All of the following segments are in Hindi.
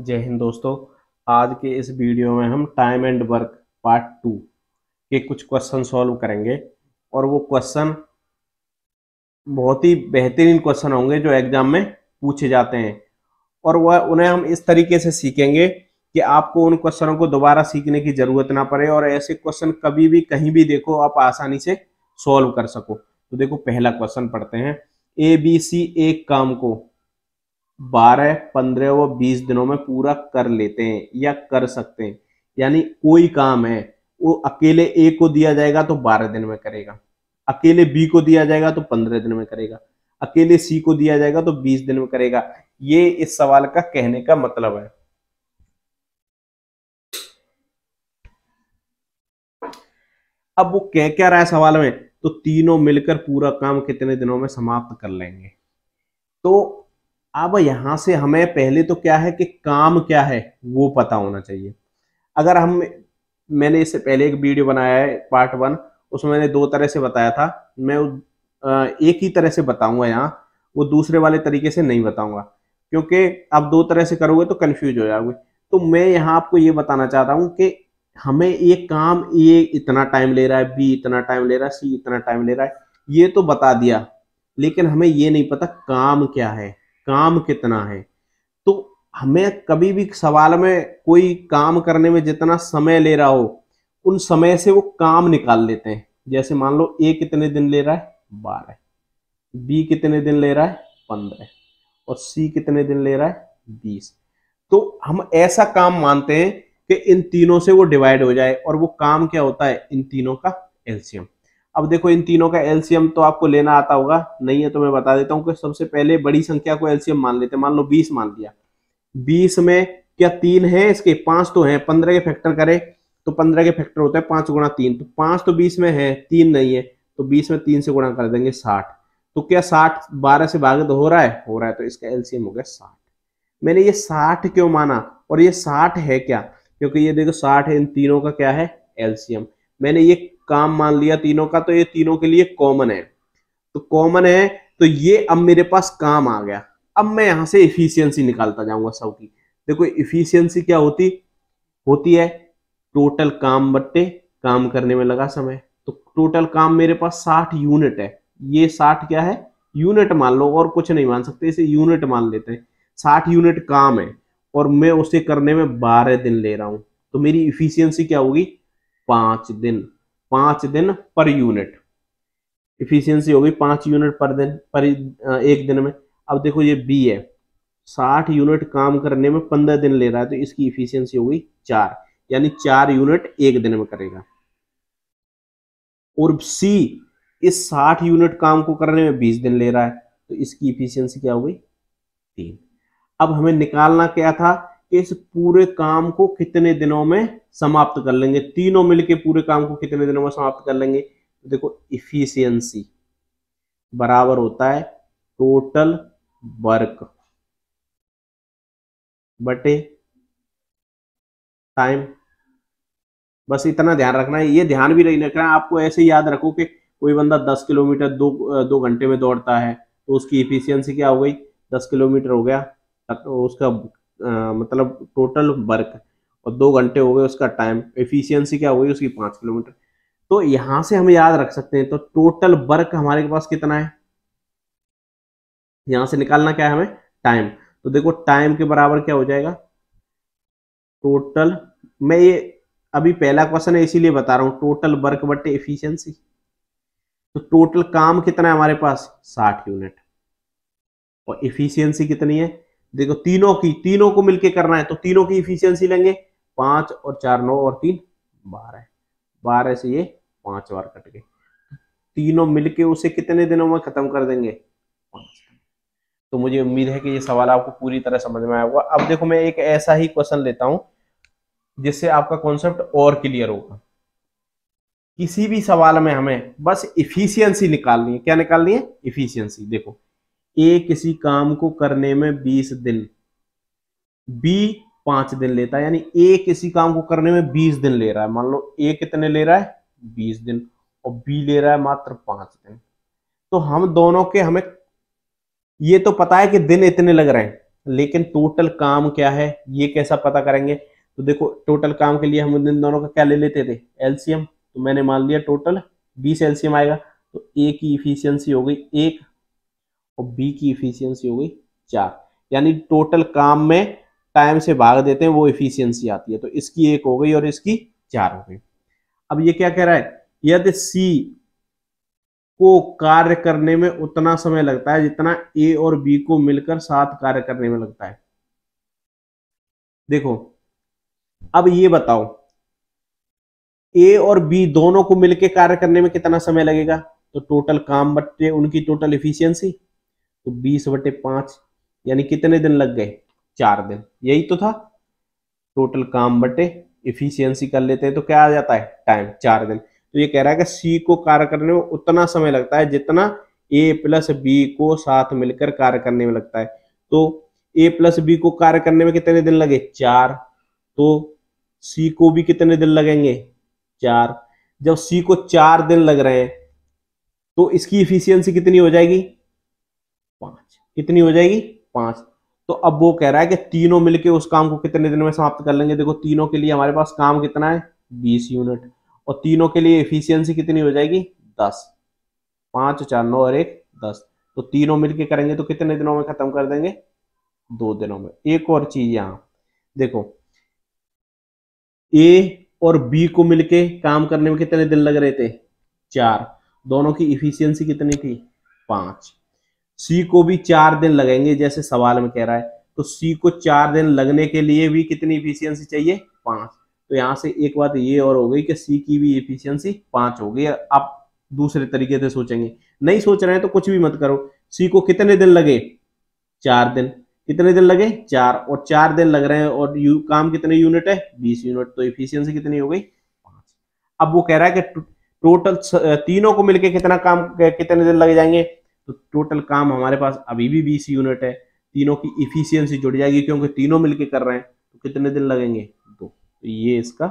जय हिंद दोस्तों आज के इस वीडियो में हम time and work part two के कुछ क्वेश्चन सॉल्व करेंगे और वो क्वेश्चन बहुत ही बेहतरीन क्वेश्चन होंगे जो एग्जाम में पूछे जाते हैं और वह उन्हें हम इस तरीके से सीखेंगे कि आपको उन क्वेश्चनों को दोबारा सीखने की जरूरत ना पड़े और ऐसे क्वेश्चन कभी भी कहीं भी देखो आप आसानी से सॉल्व कर सको तो देखो पहला क्वेश्चन पढ़ते हैं ए बी सी एक काम को बारह पंद्रह व बीस दिनों में पूरा कर लेते हैं या कर सकते हैं यानी कोई काम है वो अकेले ए को दिया जाएगा तो बारह दिन में करेगा अकेले बी को दिया जाएगा तो पंद्रह दिन में करेगा अकेले सी को दिया जाएगा तो बीस दिन में करेगा ये इस सवाल का कहने का मतलब है अब वो कह क्या रहा है सवाल में तो तीनों मिलकर पूरा काम कितने दिनों में समाप्त कर लेंगे तो अब यहां से हमें पहले तो क्या है कि काम क्या है वो पता होना चाहिए अगर हम मैंने इससे पहले एक वीडियो बनाया है पार्ट वन उसमें मैंने दो तरह से बताया था मैं एक ही तरह से बताऊंगा यहाँ वो दूसरे वाले तरीके से नहीं बताऊंगा क्योंकि आप दो तरह से करोगे तो कन्फ्यूज हो जाओगे तो मैं यहाँ आपको ये बताना चाहता हूँ कि हमें ये काम ए इतना टाइम ले रहा है बी इतना टाइम ले रहा है सी इतना टाइम ले रहा है ये तो बता दिया लेकिन हमें ये नहीं पता काम क्या है काम कितना है तो हमें कभी भी सवाल में कोई काम करने में जितना समय ले रहा हो उन समय से वो काम निकाल लेते हैं जैसे मान लो ए कितने दिन ले रहा है बारह बी कितने दिन ले रहा है पंद्रह और सी कितने दिन ले रहा है बीस तो हम ऐसा काम मानते हैं कि इन तीनों से वो डिवाइड हो जाए और वो काम क्या होता है इन तीनों का एल्सियम अब देखो इन तीनों का एलसीएम तो आपको लेना आता होगा नहीं है तो मैं बता देता हूँ कि सबसे पहले बड़ी संख्या को एलसीएम मान लेते मान लो बीस मान लिया बीस में क्या तीन है इसके पांच तो हैं पंद्रह के फैक्टर करें तो पंद्रह के फैक्टर होता है पांच गुणा तीन तो पांच तो बीस में है तीन नहीं है तो बीस में तीन से गुणा कर देंगे साठ तो क्या साठ बारह से तो हो रहा है हो रहा है तो इसका एलसीएम हो गया साठ मैंने ये साठ क्यों माना और ये साठ है क्या क्योंकि ये देखो साठ इन तीनों का क्या है एलसीएम मैंने ये काम मान लिया तीनों का तो ये तीनों के लिए कॉमन है तो कॉमन है तो ये अब मेरे पास काम आ गया अब मैं यहां से इफिशियंसी निकालता जाऊंगा सब की देखो इफिशियंसी क्या होती होती है टोटल काम बट्टे काम करने में लगा समय तो टोटल काम मेरे पास 60 यूनिट है ये 60 क्या है यूनिट मान लो और कुछ नहीं मान सकते इसे यूनिट मान लेते हैं 60 यूनिट काम है और मैं उसे करने में 12 दिन ले रहा हूं तो मेरी इफिशियंसी क्या होगी पांच दिन पांच दिन पर यूनिट इफिशियंसी होगी पांच यूनिट पर दिन पर एक दिन में अब देखो ये बी है साठ यूनिट काम करने में पंद्रह दिन ले रहा है तो इसकी इफिशियंसी होगी चार यानी चार यूनिट एक दिन में करेगा और सी इस साठ यूनिट काम को करने में बीस दिन ले रहा है तो इसकी इफिशियंसी क्या हो गई तीन अब हमें निकालना क्या था इस पूरे काम को कितने दिनों में समाप्त कर लेंगे तीनों मिलके पूरे काम को कितने दिनों में समाप्त कर लेंगे तो देखो इफिशियंसी बराबर होता है टोटल वर्क बटे टाइम बस इतना ध्यान रखना है ये ध्यान भी नहीं रखना है आपको ऐसे याद रखो कि कोई बंदा दस किलोमीटर दो दो घंटे में दौड़ता है तो उसकी इफिशियंसी क्या हो गई दस किलोमीटर हो गया तो उसका मतलब टोटल वर्क और दो घंटे हो गए उसका टाइम एफिशिएंसी क्या हो गई उसकी पाँच किलोमीटर तो यहाँ से हम याद रख सकते हैं तो टोटल वर्क हमारे पास कितना है यहाँ से निकालना क्या है हमें टाइम तो देखो टाइम के बराबर क्या हो जाएगा टोटल मैं ये अभी पहला क्वेश्चन है इसीलिए बता रहा हूँ टोटल वर्क बटे एफिशिएंसी तो टोटल काम कितना है हमारे पास साठ यूनिट और एफिशिएंसी कितनी है देखो तीनों की तीनों को मिलके करना है तो तीनों की इफिशियंसी लेंगे पांच और चार नौ और तीन बारह बारह से ये पांच बार कट गए तीनों मिलके उसे कितने दिनों में खत्म कर देंगे तो मुझे उम्मीद है कि ये सवाल आपको पूरी तरह समझ में आया होगा अब देखो मैं एक ऐसा ही क्वेश्चन लेता हूं जिससे आपका कॉन्सेप्ट और क्लियर होगा किसी भी सवाल में हमें बस इफिशियंसी निकालनी है क्या निकालनी है इफिशियंसी देखो ए किसी काम को करने में बीस दिन बी पांच दिन लेता है यानी ए किसी काम को करने में बीस दिन ले रहा है मान लो ए कितने ले रहा है बीस दिन और बी ले रहा है मात्र पांच दिन तो हम दोनों के हमें ये तो पता है कि दिन इतने लग रहे हैं लेकिन टोटल काम क्या है ये कैसा पता करेंगे तो देखो टोटल काम के लिए हम दिन दोनों का क्या ले लेते थे एलसीएम तो मैंने मान लिया टोटल बीस एलसीएम आएगा तो ए की इफिशियंसी हो गई एक और बी की इफिशियंसी हो गई चार यानी टोटल काम में टाइम से भाग देते हैं वो इफिशियंसी आती है तो इसकी एक हो गई और इसकी चार हो गई अब ये क्या कह रहा है यदि सी को कार्य करने में उतना समय लगता है जितना ए और बी को मिलकर साथ कार्य करने में लगता है देखो अब ये बताओ ए और बी दोनों को मिलकर कार्य करने में कितना समय लगेगा तो टोटल काम बट्टे उनकी टोटल इफिशियंसी तो बीस बटे पांच यानी कितने दिन लग गए चार दिन यही तो था टोटल काम बटे इफिशियंसी कर लेते हैं तो क्या आ जाता है टाइम चार दिन तो ये कह रहा है कि सी को कार्य करने में उतना समय लगता है जितना ए प्लस बी को साथ मिलकर कार्य करने में लगता है तो ए प्लस बी को कार्य करने में कितने दिन लगे चार तो सी को भी कितने दिन लगेंगे चार जब सी को चार दिन लग रहे हैं तो इसकी इफिशियंसी कितनी हो जाएगी पांच कितनी हो जाएगी पांच तो अब वो कह रहा है कि तीनों मिलके उस काम को कितने दिन में समाप्त कर लेंगे देखो तीनों के लिए हमारे पास काम कितना है बीस यूनिट और तीनों के लिए एफिशिएंसी कितनी हो जाएगी दस पांच चार नौ और एक दस तो तीनों मिलके करेंगे तो कितने दिनों में खत्म कर देंगे दो दिनों में एक और चीज यहां देखो ए और बी को मिलके काम करने में कितने दिन लग रहे थे चार दोनों की इफिशियंसी कितनी थी पांच सी को भी चार दिन लगेंगे जैसे सवाल में कह रहा है तो सी को चार दिन लगने के लिए भी कितनी इफिशियंसी चाहिए पांच तो यहां से एक बात ये और हो गई कि सी की भी इफिशियंसी पांच हो गई आप दूसरे तरीके से सोचेंगे नहीं सोच रहे हैं तो कुछ भी मत करो सी को कितने दिन लगे चार दिन कितने दिन लगे चार और चार दिन लग रहे हैं और यू, काम कितने यूनिट है बीस यूनिट तो इफिशियंसी कितनी हो गई पांच अब वो कह रहा है कि टोटल तीनों को मिलके कितना काम कितने दिन लग जाएंगे तो टोटल काम हमारे पास अभी भी बीस यूनिट है तीनों की इफिशियंसी जुड़ जाएगी क्योंकि तीनों मिलकर कर रहे हैं तो कितने दिन लगेंगे दो तो ये इसका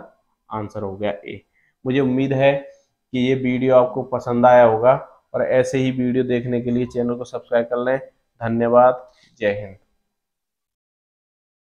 आंसर हो गया ए मुझे उम्मीद है कि ये वीडियो आपको पसंद आया होगा और ऐसे ही वीडियो देखने के लिए चैनल को सब्सक्राइब कर लें धन्यवाद जय हिंद